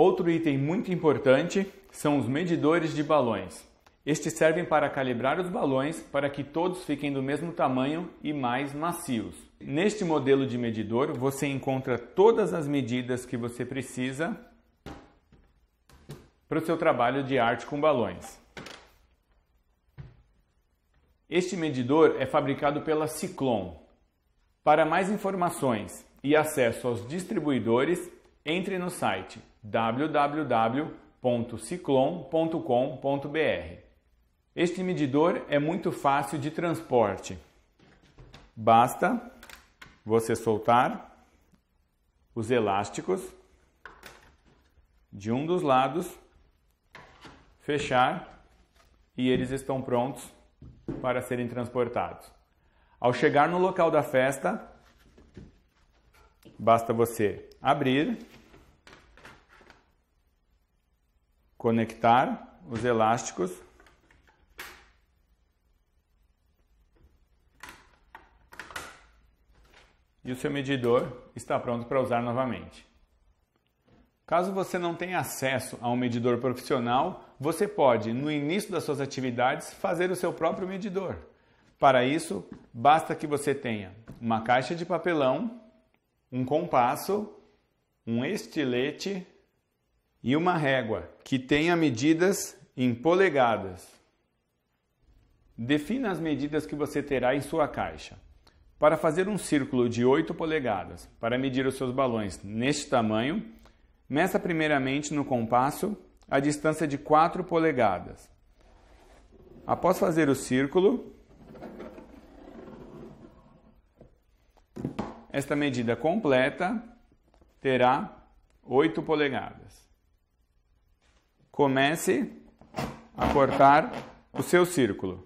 Outro item muito importante são os medidores de balões. Estes servem para calibrar os balões para que todos fiquem do mesmo tamanho e mais macios. Neste modelo de medidor, você encontra todas as medidas que você precisa para o seu trabalho de arte com balões. Este medidor é fabricado pela Ciclon. Para mais informações e acesso aos distribuidores, entre no site www.ciclon.com.br. Este medidor é muito fácil de transporte. Basta você soltar os elásticos de um dos lados, fechar e eles estão prontos para serem transportados. Ao chegar no local da festa, basta você abrir conectar os elásticos e o seu medidor está pronto para usar novamente. Caso você não tenha acesso a um medidor profissional, você pode, no início das suas atividades, fazer o seu próprio medidor. Para isso, basta que você tenha uma caixa de papelão, um compasso, um estilete e uma régua que tenha medidas em polegadas. Defina as medidas que você terá em sua caixa. Para fazer um círculo de 8 polegadas, para medir os seus balões neste tamanho, meça primeiramente no compasso a distância de 4 polegadas. Após fazer o círculo, esta medida completa terá 8 polegadas comece a cortar o seu círculo.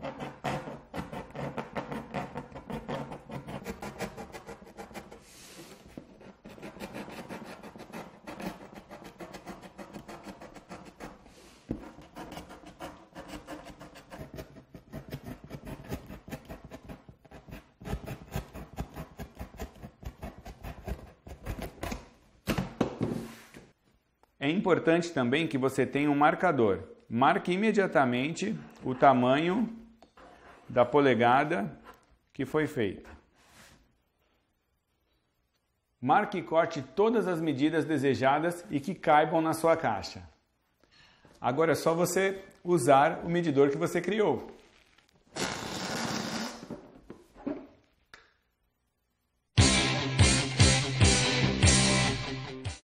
É importante também que você tenha um marcador. Marque imediatamente o tamanho da polegada que foi feita. Marque e corte todas as medidas desejadas e que caibam na sua caixa. Agora é só você usar o medidor que você criou.